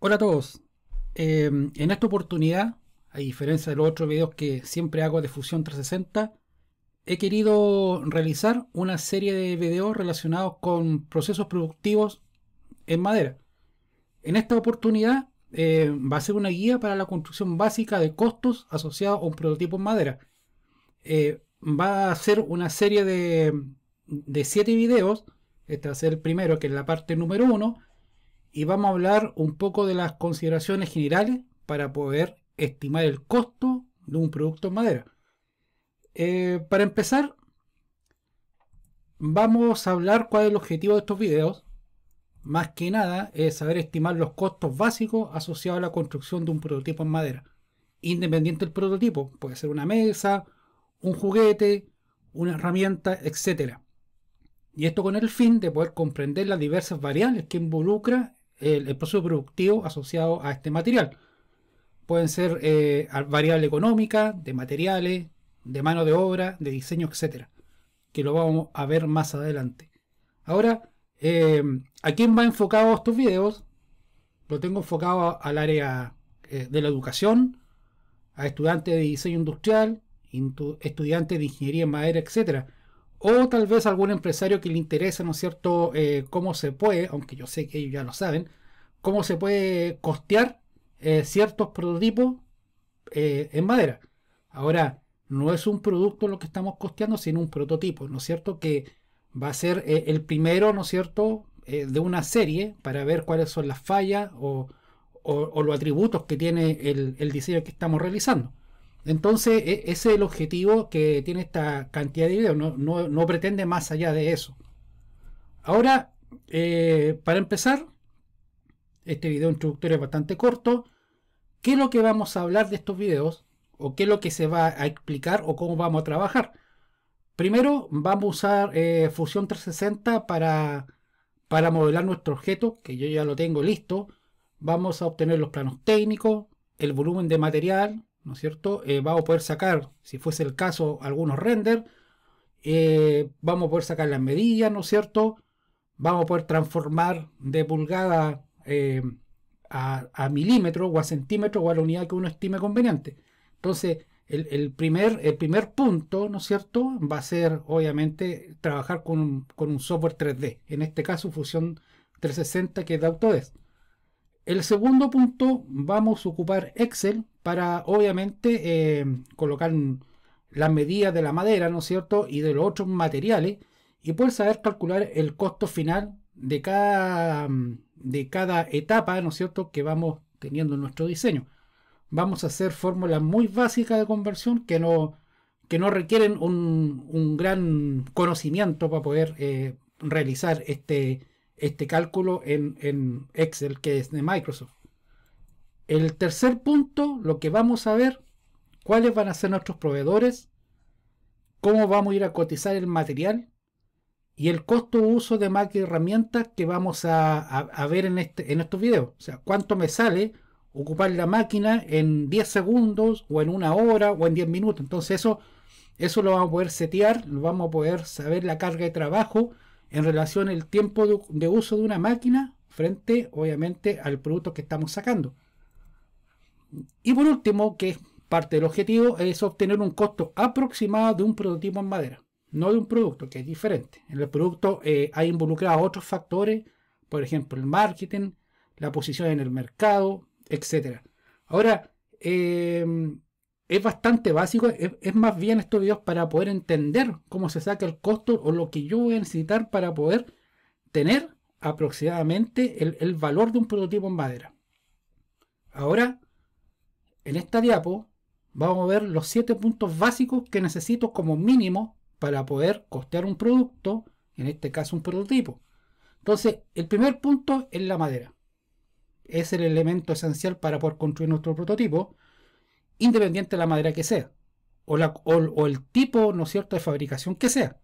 Hola a todos. Em, en esta oportunidad, a diferencia de los otros videos que siempre hago de Fusión 360, he querido realizar una serie de videos relacionados con procesos productivos en madera. En esta oportunidad em, va a ser una guía para la construcción básica de costos asociados a un prototipo en madera. Em, va a ser una serie de 7 videos. Este va a ser el primero, que es la parte número 1 y vamos a hablar un poco de las consideraciones generales para poder estimar el costo de un producto en madera. Eh, para empezar, vamos a hablar cuál es el objetivo de estos videos. Más que nada es saber estimar los costos básicos asociados a la construcción de un prototipo en madera. Independiente del prototipo, puede ser una mesa, un juguete, una herramienta, etc. Y esto con el fin de poder comprender las diversas variables que involucra el, proceso productivo asociado a este material. Pueden ser eh, variable económica, de materiales, de mano de obra, de diseño, etcétera, que lo vamos a ver más adelante. Ahora, eh, ¿a quién va enfocado estos videos? Lo tengo enfocado al área eh, de la educación, a estudiantes de diseño industrial, estudiantes de ingeniería en madera, etcétera. O tal vez algún empresario que le interesa, ¿no es cierto?, eh, cómo se puede, aunque yo sé que ellos ya lo saben, cómo se puede costear eh, ciertos prototipos eh, en madera. Ahora, no es un producto lo que estamos costeando, sino un prototipo, ¿no es cierto? Que va a ser eh, el primero, ¿no es cierto?, de una serie para ver cuáles son las fallas o, los atributos que tiene el, diseño que estamos realizando. Entonces, e, ese es el objetivo que tiene esta cantidad de videos, no pretende más allá de eso. Ahora, para empezar, este video introductorio es bastante corto. ¿Qué es lo que vamos a hablar de estos videos? ¿O qué es lo que se va a explicar o cómo vamos a trabajar? Primero vamos a usar eh, Fusion 360 para, modelar nuestro objeto, que yo ya lo tengo listo. Vamos a obtener los planos técnicos, el volumen de material, ¿no es cierto? Eh, vamos a poder sacar, si fuese el caso, algunos render. Eh, vamos a poder sacar las medidas, ¿no es cierto? Vamos a poder transformar de pulgada eh, a, milímetros milímetro o a centímetro o a la unidad que uno estime conveniente. Entonces, el, primer, el primer punto, ¿no es cierto?, va a ser, obviamente, trabajar con un, software 3D, en este caso Fusión 360 que es de Autodesk. El segundo punto, vamos a ocupar Excel para, obviamente, eh, colocar las medidas de la madera, ¿no es cierto?, y de los otros materiales, y poder saber calcular el costo final de cada, mm, de cada etapa, ¿no es cierto?, que vamos teniendo en nuestro diseño. Vamos a hacer fórmulas muy básicas de conversión que no, que no requieren un, gran conocimiento para poder eh, realizar este, este cálculo en, en Excel, que es de Microsoft. El tercer punto, lo que vamos a ver, cuáles van a ser nuestros proveedores, cómo vamos a ir a cotizar el material y el costo uso de y herramientas que vamos a, ver en, este, estos videos. O sea, cuánto me sale ocupar la máquina en 10 segundos o en una hora o en 10 minutos. Entonces eso, eso lo vamos a poder setear, lo vamos a poder saber la carga de trabajo en relación al tiempo de, de uso de una máquina frente obviamente al producto que estamos sacando. Y por último, que es parte del objetivo, es obtener un costo aproximado de un prototipo en madera no de un producto, que es diferente. En el producto eh, hay involucrados otros factores, por ejemplo, el marketing, la posición en el mercado, etc. Ahora, em, es bastante básico, es, más bien estos videos para poder entender cómo se saca el costo o lo que yo voy a necesitar para poder tener aproximadamente el, el valor de un prototipo en madera. Ahora, en esta diapo, vamos a ver los 7 puntos básicos que necesito como mínimo para poder costear un producto, en este caso un prototipo. Entonces, el primer punto es la madera. Es el elemento esencial para poder construir nuestro prototipo, independiente de la madera que sea, o, el tipo, ¿no cierto?, de fabricación que sea.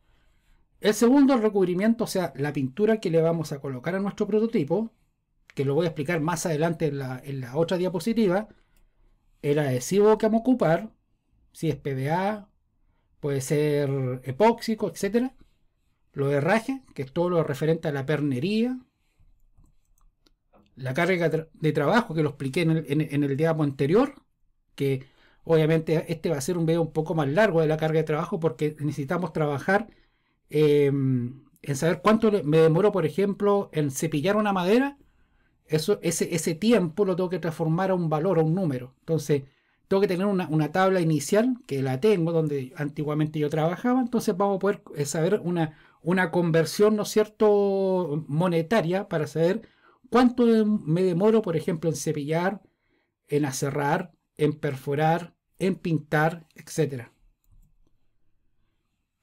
El segundo, el recubrimiento, o sea, la pintura que le vamos a colocar a nuestro prototipo, que lo voy a explicar más adelante en la, en la otra diapositiva, el adhesivo que vamos a ocupar, si es PVA, puede ser epóxico, etc. de raje, que es todo lo referente a la pernería. La carga de trabajo que lo expliqué en el, en, anterior, que obviamente este va a ser un video un poco más largo de la carga de trabajo porque necesitamos trabajar em, en saber cuánto me demoro, por ejemplo, en cepillar una madera. Eso, ese, ese tiempo lo tengo que transformar a un valor, a un número. Entonces, tengo que tener una, tabla inicial, que la tengo, donde antiguamente yo trabajaba, entonces vamos a poder eh, saber una, una conversión, ¿no es cierto?, monetaria para saber cuánto me demoro, por ejemplo, en cepillar, en aserrar, en perforar, en pintar, etc.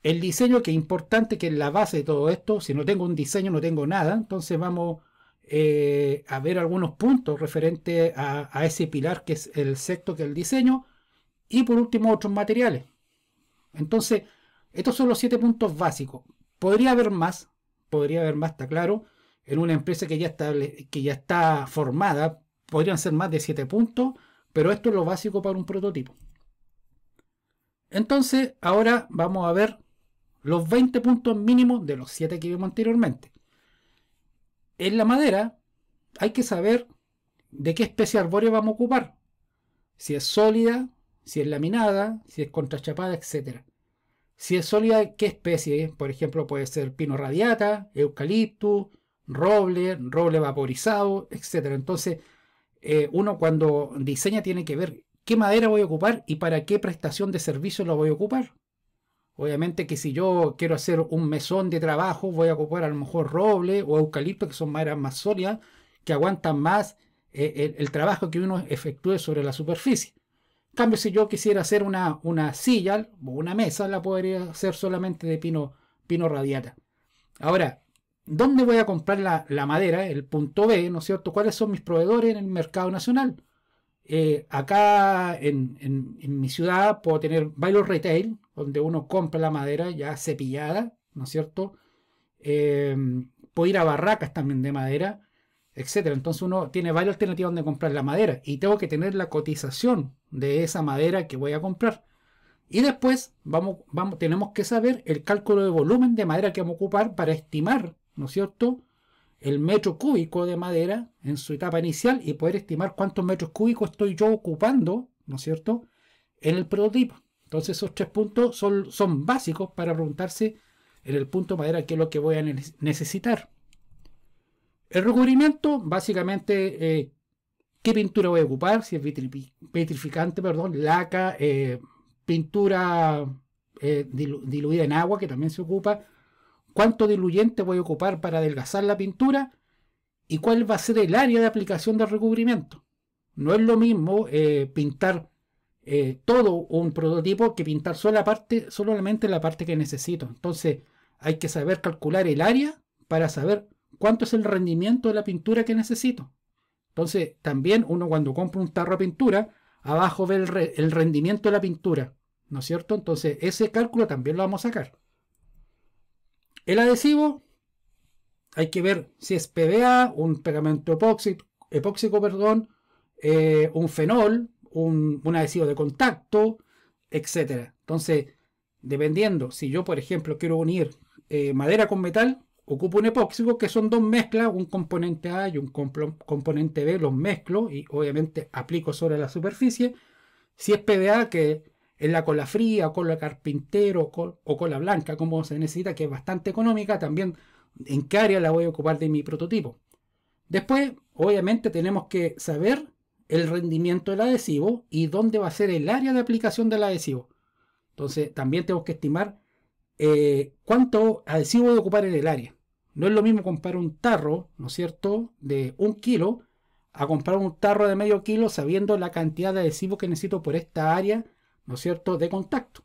El diseño, que es importante, que es la base de todo esto, si no tengo un diseño no tengo nada, entonces vamos eh, a ver algunos puntos referentes a, ese pilar que es el sexto, que es el diseño, y por último otros materiales. Entonces, estos son los siete puntos básicos. Podría haber más, podría haber más, está claro, en una empresa que ya está, que ya está formada, podrían ser más de siete puntos, pero esto es lo básico para un prototipo. Entonces, ahora vamos a ver los 20 puntos mínimos de los 7 que vimos anteriormente en la madera hay que saber de qué especie arbórea vamos a ocupar. Si es sólida, si es laminada, si es contrachapada, etc. Si es sólida, ¿qué especie? Por ejemplo, puede ser pino radiata, eucalipto, roble, roble vaporizado, etc. Entonces, eh, uno cuando diseña tiene que ver qué madera voy a ocupar y para qué prestación de servicio lo voy a ocupar. Obviamente que si yo quiero hacer un mesón de trabajo, voy a ocupar a lo mejor roble o eucalipto, que son maderas más sólidas, que aguantan más eh, el, trabajo que uno efectúe sobre la superficie. En cambio, si yo quisiera hacer una, una silla o una mesa, la podría hacer solamente de pino, pino radiata. Ahora, ¿dónde voy a comprar la, la madera? El punto B, ¿no es cierto? ¿Cuáles son mis proveedores en el mercado nacional? Eh, acá en, mi ciudad puedo tener varios retail, donde uno compra la madera ya cepillada, ¿no es cierto? Eh, puedo ir a barracas también de madera, etcétera. Entonces uno tiene varias alternativas donde comprar la madera y tengo que tener la cotización de esa madera que voy a comprar. Y después vamos, vamos, tenemos que saber el cálculo de volumen de madera que vamos a ocupar para estimar, ¿no es cierto?, el metro cúbico de madera en su etapa inicial y poder estimar cuántos metros cúbicos estoy yo ocupando, ¿no es cierto?, en el prototipo. Entonces esos tres puntos son, son básicos para preguntarse en el punto madera qué es lo que voy a necesitar. El recubrimiento, básicamente, eh, qué pintura voy a ocupar, si es vitrificante, perdón, laca, eh, pintura eh, diluida en agua, que también se ocupa, cuánto diluyente voy a ocupar para adelgazar la pintura y cuál va a ser el área de aplicación del recubrimiento. No es lo mismo eh, pintar eh, todo un prototipo que pintar solo la parte, solamente la parte que necesito. Entonces hay que saber calcular el área para saber cuánto es el rendimiento de la pintura que necesito. Entonces también uno cuando compra un tarro de pintura, abajo ve el rendimiento de la pintura, ¿no es cierto? Entonces ese cálculo también lo vamos a sacar. El adhesivo, hay que ver si es PVA, un pegamento epóxico, epóxico perdón, eh, un fenol, un, adhesivo de contacto, etc. Entonces, dependiendo, si yo, por ejemplo, quiero unir eh, madera con metal, ocupo un epóxico, que son dos mezclas, un componente A y un componente B, los mezclo y obviamente aplico sobre la superficie. Si es PVA, que en la cola fría, cola carpintero, o, cola blanca, como se necesita, que es bastante económica, también en qué área la voy a ocupar de mi prototipo. Después, obviamente, tenemos que saber el rendimiento del adhesivo y dónde va a ser el área de aplicación del adhesivo. Entonces, también tenemos que estimar eh, cuánto adhesivo voy a ocupar en el área. No es lo mismo comprar un tarro, ¿no es cierto?, de un kilo a comprar un tarro de medio kilo sabiendo la cantidad de adhesivo que necesito por esta área ¿no es cierto?, de contacto.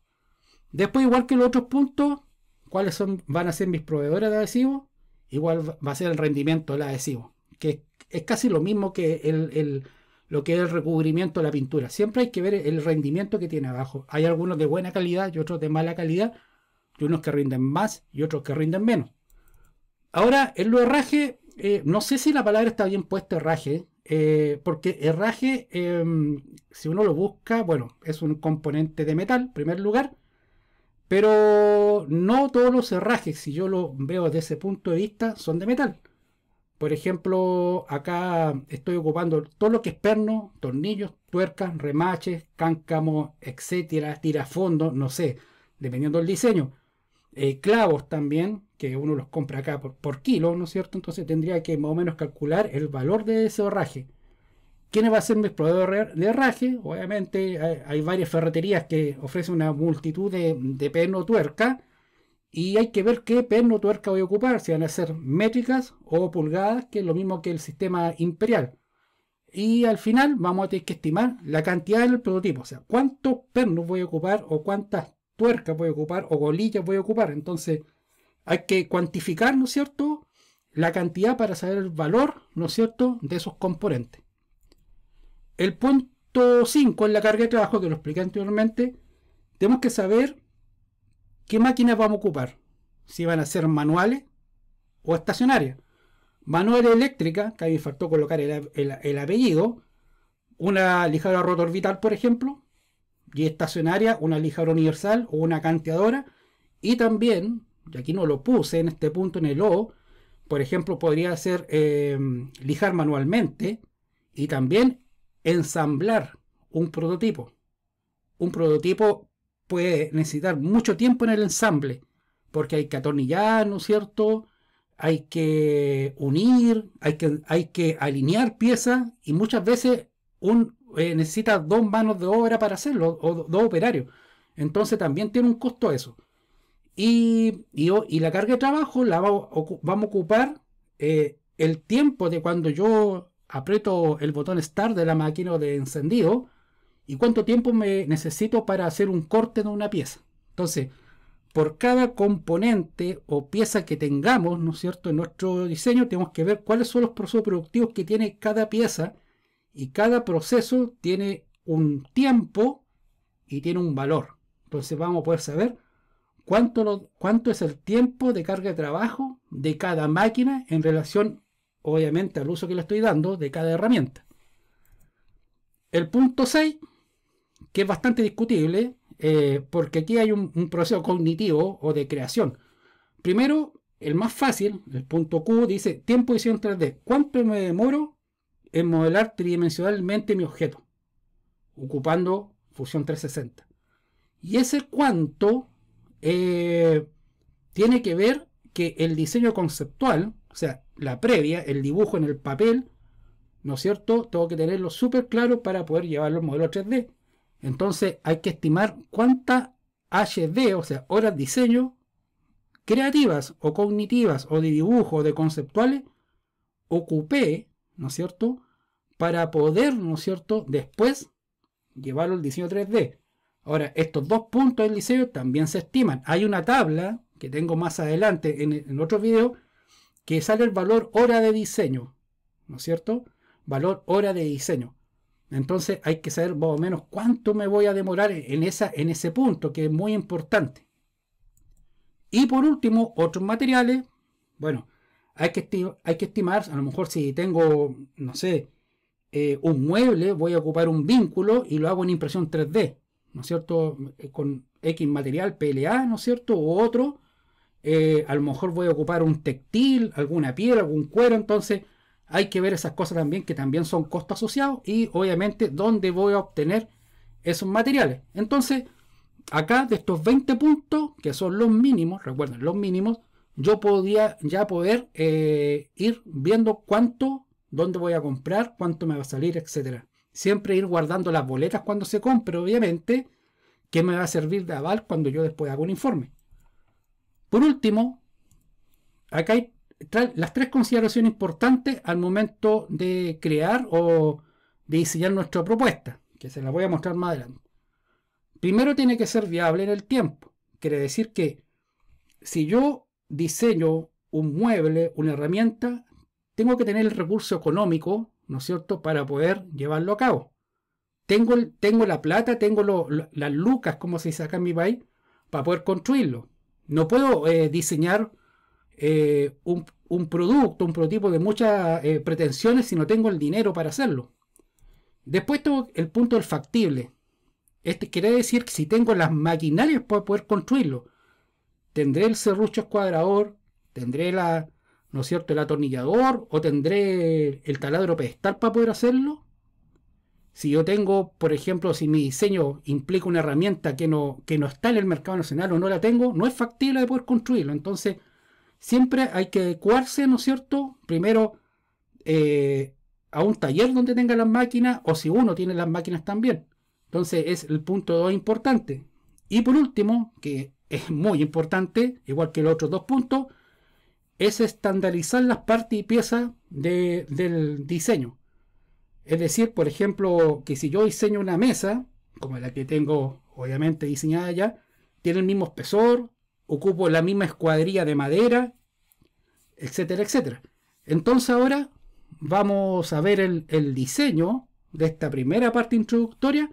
Después, igual que los otros puntos, ¿cuáles son, van a ser mis proveedores de adhesivos? Igual va a ser el rendimiento del adhesivo, que es, casi lo mismo que el, lo que es el recubrimiento de la pintura. Siempre hay que ver el rendimiento que tiene abajo. Hay algunos de buena calidad y otros de mala calidad, y unos que rinden más y otros que rinden menos. Ahora, el herraje, eh, no sé si la palabra está bien puesta, herraje, eh, porque herraje, em, si uno lo busca, bueno, es un componente de metal, primer lugar, pero no todos los herrajes, si yo lo veo desde ese punto de vista, son de metal. Por ejemplo, acá estoy ocupando todo lo que es perno, tornillos, tuercas, remaches, cáncamos, etcétera, tirafondo, no sé, dependiendo del diseño. Eh, clavos también, que uno los compra acá por, kilo, ¿no es cierto? Entonces tendría que más o menos calcular el valor de ese horraje. ¿Quiénes va a ser mi proveedor de herraje? Obviamente hay, varias ferreterías que ofrecen una multitud de, de perno tuerca y hay que ver qué perno tuerca voy a ocupar, si van a ser métricas o pulgadas, que es lo mismo que el sistema imperial. Y al final vamos a tener que estimar la cantidad del prototipo, o sea, cuántos pernos voy a ocupar o cuántas tuerca voy a ocupar o golillas voy a ocupar. Entonces hay que cuantificar, ¿no es cierto?, la cantidad para saber el valor, ¿no es cierto?, de esos componentes. El punto 5 en la carga de trabajo que lo expliqué anteriormente, tenemos que saber qué máquinas vamos a ocupar. Si van a ser manuales o estacionarias. Manuales eléctrica, que ahí me faltó colocar el, apellido. Una lijadora rotor vital, por ejemplo y estacionaria, una lijadora universal o una canteadora. Y también, y aquí no lo puse en este punto en el O, por ejemplo, podría ser eh, lijar manualmente y también ensamblar un prototipo. Un prototipo puede necesitar mucho tiempo en el ensamble, porque hay que atornillar, ¿no es cierto? Hay que unir, hay que, hay que alinear piezas y muchas veces un eh, necesita dos manos de obra para hacerlo, o dos operarios. Entonces también tiene un costo eso. Y, y, la carga de trabajo la vamos a ocupar eh, el tiempo de cuando yo aprieto el botón Start de la máquina de encendido y cuánto tiempo me necesito para hacer un corte de una pieza. Entonces, por cada componente o pieza que tengamos, ¿no es cierto?, en nuestro diseño, tenemos que ver cuáles son los procesos productivos que tiene cada pieza y cada proceso tiene un tiempo y tiene un valor. Entonces vamos a poder saber cuánto, cuánto es el tiempo de carga de trabajo de cada máquina en relación, obviamente, al uso que le estoy dando de cada herramienta. El punto 6, que es bastante discutible, eh, porque aquí hay un, proceso cognitivo o de creación. Primero, el más fácil, el punto Q, dice tiempo de edición 3D. ¿Cuánto me demoro en modelar tridimensionalmente mi objeto, ocupando Fusión 360. Y ese cuánto eh, tiene que ver que el diseño conceptual, o sea, la previa, el dibujo en el papel, ¿no es cierto? Tengo que tenerlo súper claro para poder llevarlo al modelo 3D. Entonces hay que estimar cuánta HD, o sea, horas de diseño creativas o cognitivas o de dibujo o de conceptuales, ocupé ¿no es cierto? Para poder, ¿no es cierto?, después llevarlo al diseño 3D. Ahora, estos dos puntos del diseño también se estiman. Hay una tabla que tengo más adelante en, otro video que sale el valor hora de diseño, ¿no es cierto? Valor hora de diseño. Entonces hay que saber más o menos cuánto me voy a demorar en, esa, en ese punto, que es muy importante. Y por último, otros materiales. Bueno, hay que, estimar, a lo mejor si tengo, no sé, eh, un mueble, voy a ocupar un vínculo y lo hago en impresión 3D, ¿no es cierto? Eh, con X material, PLA, ¿no es cierto? O otro. Eh, a lo mejor voy a ocupar un textil, alguna piedra, algún cuero, entonces hay que ver esas cosas también que también son costos asociados y obviamente dónde voy a obtener esos materiales. Entonces, acá de estos 20 puntos, que son los mínimos, recuerden, los mínimos, yo podía ya poder eh, ir viendo cuánto, dónde voy a comprar, cuánto me va a salir, etcétera. Siempre ir guardando las boletas cuando se compre, obviamente, que me va a servir de aval cuando yo después hago un informe. Por último, acá hay las tres consideraciones importantes al momento de crear o de diseñar nuestra propuesta, que se las voy a mostrar más adelante. Primero tiene que ser viable en el tiempo. Quiere decir que si yo diseño, un mueble, una herramienta, tengo que tener el recurso económico, ¿no es cierto?, para poder llevarlo a cabo. Tengo, tengo la plata, tengo las lucas, como se dice acá en mi país, para poder construirlo. No puedo eh, diseñar eh, un, producto, un prototipo de muchas eh, pretensiones si no tengo el dinero para hacerlo. Después tengo el punto del factible. Este quiere decir que si tengo las maquinarias para poder construirlo, ¿Tendré el serrucho escuadrador? ¿Tendré la, ¿no cierto?, el atornillador o tendré el taladro pedestal para poder hacerlo. Si yo tengo, por ejemplo, si mi diseño implica una herramienta que no, que no está en el mercado nacional o no la tengo, no es factible de poder construirlo. Entonces, siempre hay que adecuarse, ¿no es cierto? Primero eh, a un taller donde tenga las máquinas o si uno tiene las máquinas también. Entonces, es el punto 2 importante. Y por último, que es muy importante, igual que los otros dos puntos, es estandarizar las partes y piezas del diseño. Es decir, por ejemplo, que si yo diseño una mesa, como la que tengo obviamente diseñada ya, tiene el mismo espesor, ocupo la misma escuadrilla de madera, etcétera, etcétera. Entonces ahora vamos a ver el diseño de esta primera parte introductoria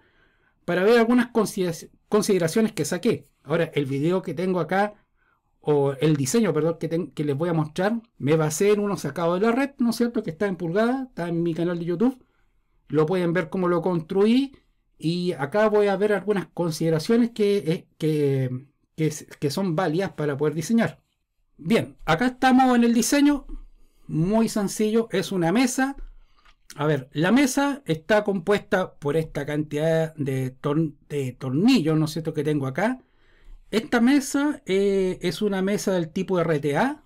para ver algunas consideraciones que saqué. Ahora, el video que tengo acá, o el diseño, perdón, que, les voy a mostrar, me basé en uno sacado de la red, ¿no es cierto? Que está en pulgada, está en mi canal de YouTube. Lo pueden ver cómo lo construí. Y acá voy a ver algunas consideraciones que, eh, que, son válidas para poder diseñar. Bien, acá estamos en el diseño. Muy sencillo, es una mesa. A ver, la mesa está compuesta por esta cantidad de, de tornillos, ¿no es cierto?, que tengo acá esta mesa eh, es una mesa del tipo RTA,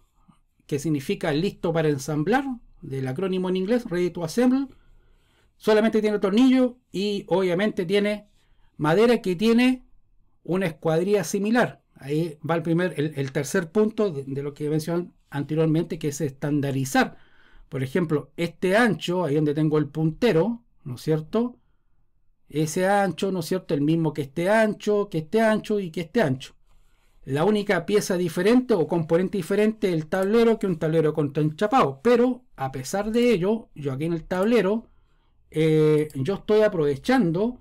que significa listo para ensamblar, del acrónimo en inglés, Ready to Assemble. Solamente tiene tornillo y obviamente tiene madera que tiene una escuadrilla similar. Ahí va el, primer, el, tercer punto de, de, lo que mencioné anteriormente, que es estandarizar. Por ejemplo, este ancho, ahí donde tengo el puntero, ¿no es cierto? Ese ancho, ¿no es cierto? El mismo que este ancho, que este ancho y que este ancho. La única pieza diferente o componente diferente del tablero que un tablero contra enchapado. Pero a pesar de ello, yo aquí en el tablero, eh, yo estoy aprovechando,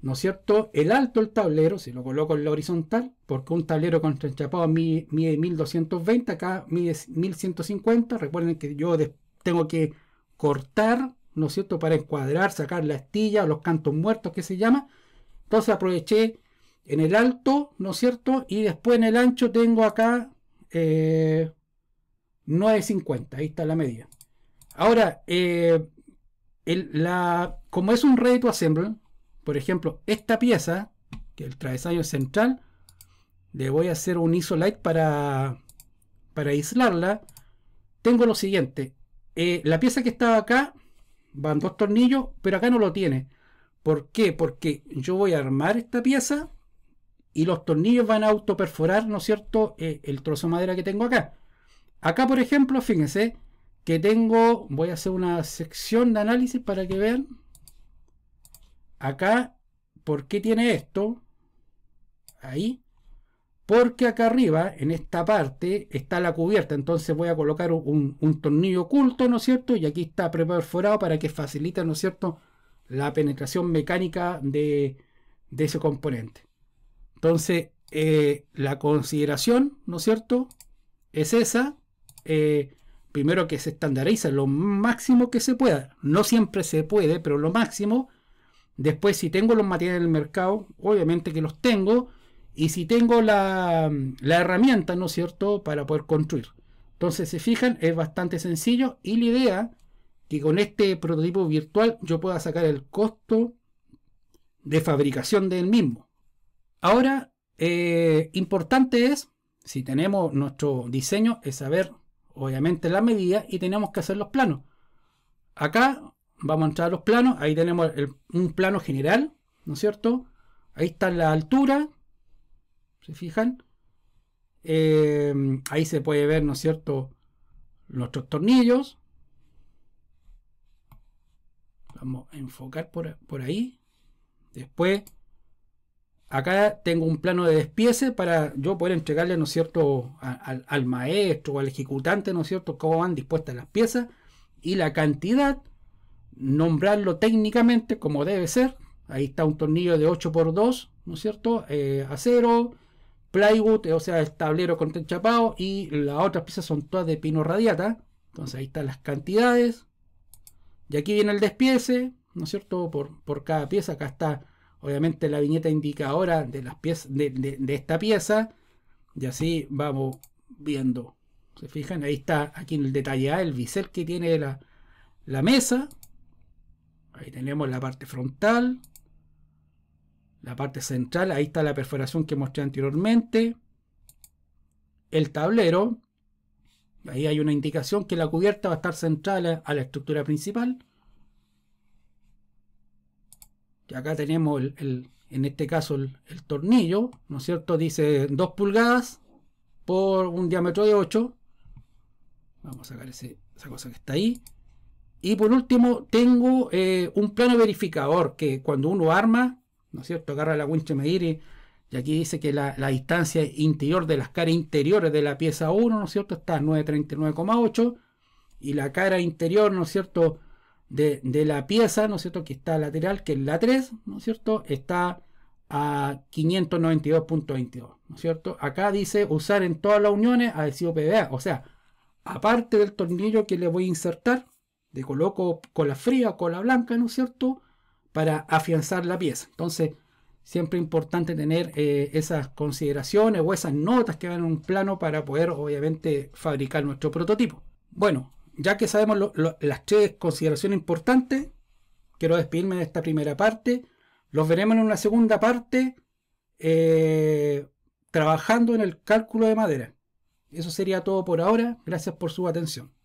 ¿no es cierto?, el alto del tablero, si lo coloco en la horizontal, porque un tablero contra enchapado mide, 1220, acá mide 1150. Recuerden que yo tengo que cortar, ¿no es cierto?, para encuadrar, sacar la astilla, los cantos muertos que se llama. Entonces aproveché en el alto, ¿no es cierto? Y después en el ancho tengo acá eh, 9.50, ahí está la media. Ahora, eh, la, como es un ready to assemble, por ejemplo, esta pieza, que el travesaño central, le voy a hacer un isolate para, para aislarla. Tengo lo siguiente, eh, la pieza que estaba acá, van dos tornillos, pero acá no lo tiene. ¿Por qué? Porque yo voy a armar esta pieza y los tornillos van a autoperforar, ¿no es cierto?, eh, el trozo de madera que tengo acá. Acá, por ejemplo, fíjense que tengo, voy a hacer una sección de análisis para que vean. Acá, ¿por qué tiene esto? Ahí. Porque acá arriba, en esta parte, está la cubierta. Entonces voy a colocar un, tornillo oculto, ¿no es cierto? Y aquí está preperforado para que facilite, ¿no es cierto?, la penetración mecánica de ese componente. Entonces, eh, la consideración, ¿no es cierto? Es esa. Eh, primero que se estandariza lo máximo que se pueda. No siempre se puede, pero lo máximo. Después, si tengo los materiales en el mercado, obviamente que los tengo. Y si tengo la, la herramienta, ¿no es cierto?, para poder construir. Entonces, se fijan, es bastante sencillo. Y la idea que con este prototipo virtual yo pueda sacar el costo de fabricación del mismo. Ahora, eh, importante es, si tenemos nuestro diseño, es saber obviamente la medida y tenemos que hacer los planos. Acá vamos a entrar a los planos, ahí tenemos un plano general, ¿no es cierto? Ahí está la altura, ¿se fijan? Em, ahí se puede ver, ¿no es cierto?, nuestros tornillos. Vamos a enfocar por, por ahí. Después acá tengo un plano de despiece para yo poder entregarle, ¿no es cierto?, al maestro o al ejecutante, ¿no es cierto?, cómo van dispuestas las piezas y la cantidad, nombrarlo técnicamente como debe ser. Ahí está un tornillo de 8x2, ¿no es cierto?, eh, acero, plywood, eh, o sea, tablero con chapado y las otras piezas son todas de pino radiata. Entonces ahí están las cantidades. Y aquí viene el despiece, ¿no es cierto?, por, por cada pieza. Acá está obviamente la viñeta indicadora de, las piezas, de, esta pieza y así vamos viendo. ¿Se fijan? Ahí está, aquí en el detalle A, el bisel que tiene la, la mesa. Ahí tenemos la parte frontal, la parte central, ahí está la perforación que mostré anteriormente. El tablero, ahí hay una indicación que la cubierta va a estar central a la estructura principal acá tenemos en este caso el, tornillo, ¿no es cierto? Dice 2 pulgadas por un diámetro de 8. Vamos a sacar esa cosa que está ahí. Y por último, tengo eh, un plano verificador que cuando uno arma, ¿no es cierto? Agarra la y medir y, y, aquí dice que la, la, distancia interior de las caras interiores de la pieza 1, ¿no es cierto? Está 939,8 y la cara interior, ¿no es cierto? de, la pieza, ¿no es cierto?, que está lateral, que es la 3, ¿no es cierto?, está a 592.22, ¿no es cierto? Acá dice usar en todas las uniones adhesivo PVA, o sea, aparte del tornillo que le voy a insertar, le coloco cola fría cola blanca, ¿no es cierto?, para afianzar la pieza. Entonces, siempre importante tener eh, esas consideraciones o esas notas que van en un plano para poder, obviamente, fabricar nuestro prototipo. Bueno, ya que sabemos las tres consideraciones importantes, quiero despedirme de esta primera parte. Los veremos en una segunda parte eh, trabajando en el cálculo de madera. Eso sería todo por ahora. Gracias por su atención.